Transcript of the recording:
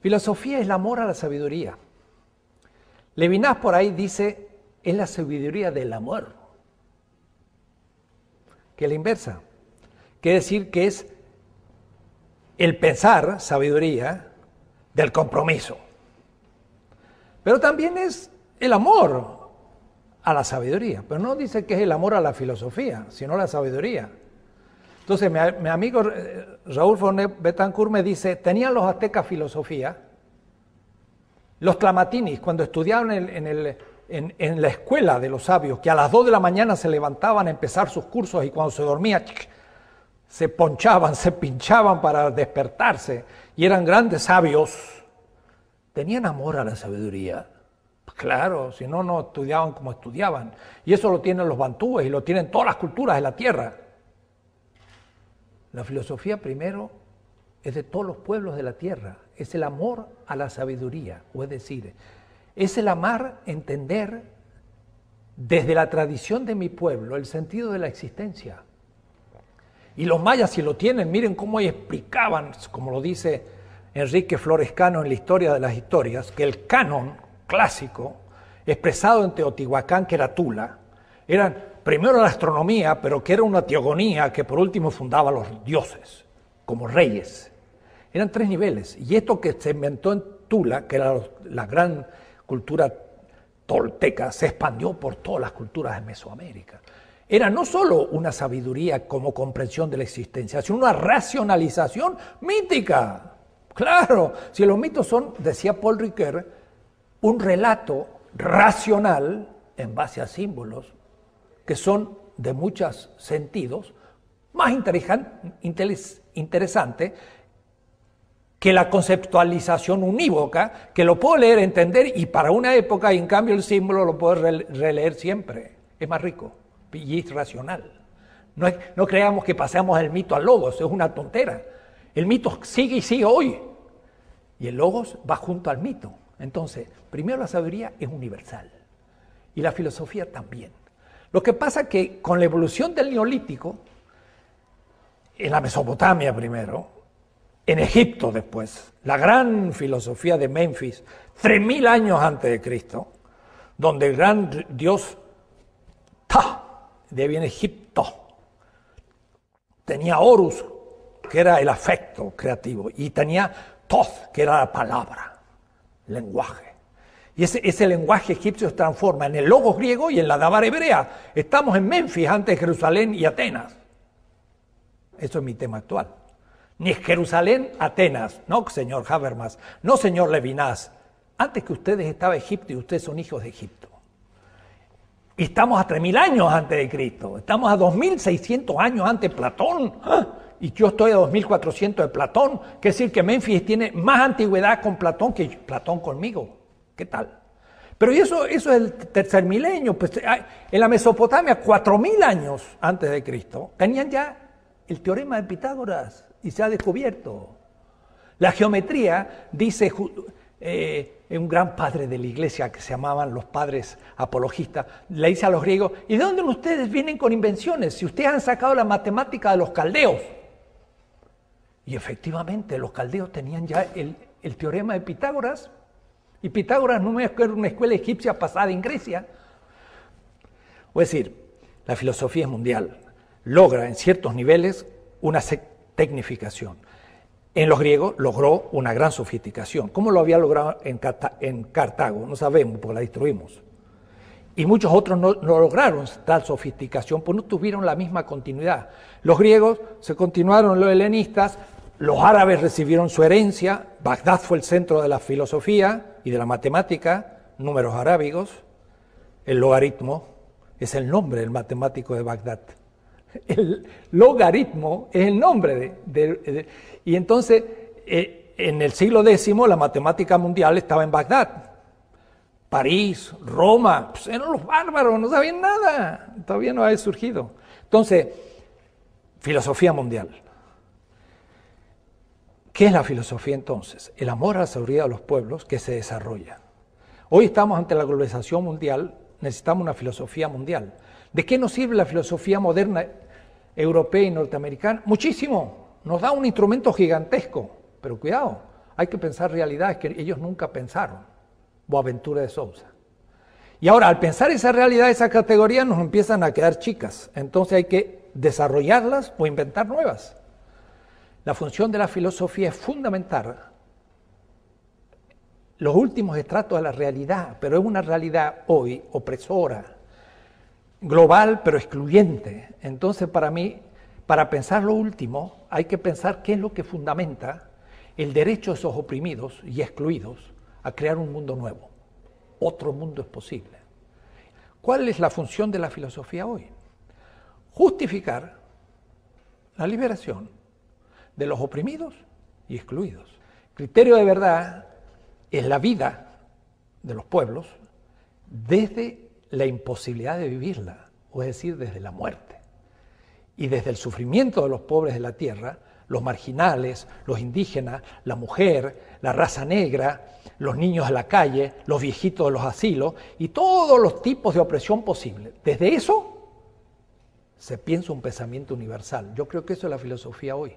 Filosofía es el amor a la sabiduría. Levinas por ahí dice, es la sabiduría del amor. Que es la inversa. Quiere decir que es el pensar, sabiduría, del compromiso. Pero también es el amor a la sabiduría. Pero no dice que es el amor a la filosofía, sino la sabiduría. Entonces, mi, amigo eh, Raúl Betancourt me dice, tenían los aztecas filosofía, los clamatinis, cuando estudiaban en, en, la escuela de los sabios, que a las 2 de la mañana se levantaban a empezar sus cursos y cuando se dormía se ponchaban, se pinchaban para despertarse y eran grandes sabios, tenían amor a la sabiduría. Pues claro, si no, no estudiaban como estudiaban. Y eso lo tienen los bantúes y lo tienen todas las culturas de la tierra. La filosofía primero es de todos los pueblos de la tierra, es el amor a la sabiduría, o es decir, es el amar, entender desde la tradición de mi pueblo el sentido de la existencia. Y los mayas si lo tienen, miren cómo explicaban, como lo dice Enrique Florescano en la historia de las historias, que el canon clásico, expresado en Teotihuacán, que era Tula, eran primero la astronomía, pero que era una teogonía que por último fundaba los dioses como reyes. Eran tres niveles. Y esto que se inventó en Tula, que era la gran cultura tolteca, se expandió por todas las culturas de Mesoamérica. Era no solo una sabiduría como comprensión de la existencia, sino una racionalización mítica. Claro, si los mitos son, decía Paul Ricoeur, un relato racional en base a símbolos, que son de muchos sentidos más interesante que la conceptualización unívoca, que lo puedo leer, entender y para una época, en cambio el símbolo lo puedo releer siempre. Es más rico y es racional. No, no creamos que pasamos el mito al logos, es una tontera. El mito sigue y sigue hoy. Y el logos va junto al mito. Entonces, primero la sabiduría es universal y la filosofía también. Lo que pasa es que con la evolución del neolítico, en la Mesopotamia primero, en Egipto después, la gran filosofía de Memphis, 3.000 años antes de Cristo, donde el gran dios Ta, de bien Egipto, tenía Horus, que era el afecto creativo, y tenía Toth que era la palabra, lenguaje. Y ese, lenguaje egipcio se transforma en el logos griego y en la dabar hebrea. Estamos en Memphis antes de Jerusalén y Atenas. Eso es mi tema actual. Ni Jerusalén, Atenas. No, señor Habermas. No, señor Levinas. Antes que ustedes estaba Egipto y ustedes son hijos de Egipto. Y estamos a 3.000 años antes de Cristo. Estamos a 2.600 años antes de Platón. ¡Ah! Y yo estoy a 2.400 de Platón. Quiere decir que Memphis tiene más antigüedad con Platón que Platón conmigo. ¿Qué tal? Pero eso, eso es el tercer milenio. Pues, en la Mesopotamia, cuatro 4.000 años antes de Cristo, tenían ya el teorema de Pitágoras y se ha descubierto. La geometría dice, eh, un gran padre de la iglesia que se llamaban los padres apologistas, le dice a los griegos, ¿y de dónde ustedes vienen con invenciones? Si ustedes han sacado la matemática de los caldeos. Y efectivamente, los caldeos tenían ya el, el teorema de Pitágoras y Pitágoras no me es una escuela egipcia pasada en Grecia. es decir, la filosofía es mundial. Logra en ciertos niveles una tecnificación. En los griegos logró una gran sofisticación. ¿Cómo lo había logrado en, Cartago? No sabemos, porque la destruimos. Y muchos otros no, lograron tal sofisticación, porque no tuvieron la misma continuidad. Los griegos se continuaron los helenistas, los árabes recibieron su herencia, Bagdad fue el centro de la filosofía y de la matemática, números arábigos, el logaritmo es el nombre del matemático de Bagdad. El logaritmo es el nombre de... y entonces, eh, en el siglo X la matemática mundial estaba en Bagdad. París, Roma, pues eran los bárbaros, no sabían nada, todavía no había surgido. Entonces, filosofía mundial. ¿Qué es la filosofía entonces? El amor a la seguridad de los pueblos que se desarrolla. Hoy estamos ante la globalización mundial, necesitamos una filosofía mundial. ¿De qué nos sirve la filosofía moderna europea y norteamericana? Muchísimo. Nos da un instrumento gigantesco, pero cuidado, hay que pensar realidades que ellos nunca pensaron. aventura de Sousa. Y ahora, al pensar esa realidad, esa categoría, nos empiezan a quedar chicas. Entonces hay que desarrollarlas o inventar nuevas. La función de la filosofía es fundamentar los últimos estratos de la realidad, pero es una realidad hoy opresora, global pero excluyente. Entonces para mí, para pensar lo último, hay que pensar qué es lo que fundamenta el derecho de esos oprimidos y excluidos a crear un mundo nuevo. Otro mundo es posible. ¿Cuál es la función de la filosofía hoy? Justificar la liberación de los oprimidos y excluidos. Criterio de verdad es la vida de los pueblos desde la imposibilidad de vivirla, o es decir, desde la muerte. Y desde el sufrimiento de los pobres de la tierra, los marginales, los indígenas, la mujer, la raza negra, los niños de la calle, los viejitos de los asilos y todos los tipos de opresión posible. Desde eso se piensa un pensamiento universal. Yo creo que eso es la filosofía hoy.